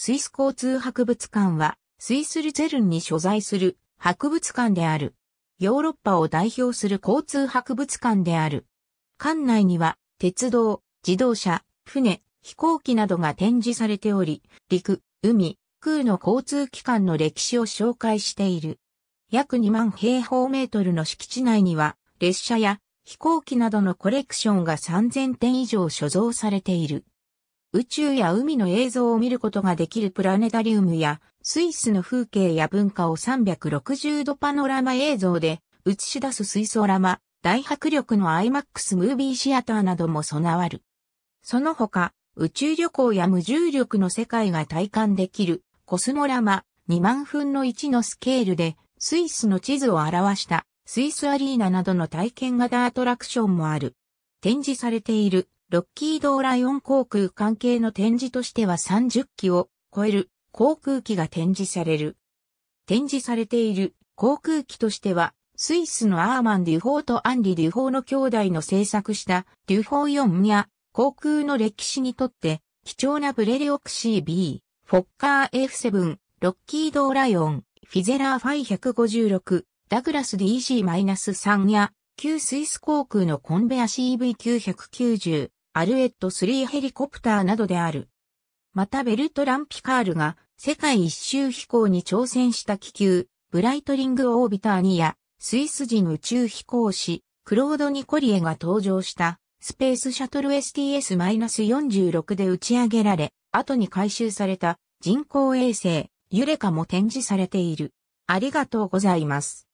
スイス交通博物館は、スイスルゼルンに所在する博物館である。ヨーロッパを代表する交通博物館である。館内には、鉄道、自動車、船、飛行機などが展示されており、陸、海、空の交通機関の歴史を紹介している。約2万平方メートルの敷地内には、列車や飛行機などのコレクションが3000点以上所蔵されている。宇宙や海の映像を見ることができるプラネタリウムや、スイスの風景や文化を360度パノラマ映像で映し出す水槽ラマ、大迫力の IMAX ムービーシアターなども備わる。その他、宇宙旅行や無重力の世界が体感できるコスモラマ2万分の1のスケールでスイスの地図を表したスイスアリーナなどの体験型アトラクションもある。展示されているロッキードーライオン航空関係の展示としては30機を超える航空機が展示される。展示されている航空機としては、スイスのアーマン・デュフォーとアンリ・デュフォーの兄弟の制作したデュフォー4や航空の歴史にとって貴重なブレリオクシー B、フォッカー F7、ロッキードーライオン、フィゼラーファイ156、ダグラス DG-3 や旧スイス航空のコンベア CV990、アルエット3ヘリコプターなどである。またベルトラン・ピカールが世界一周飛行に挑戦した気球、ブライトリング・オービター2や、スイス人宇宙飛行士、クロード・ニコリエが登場したスペースシャトル STS-46 で打ち上げられ、後に回収された人工衛星、ユレカも展示されている。ありがとうございます。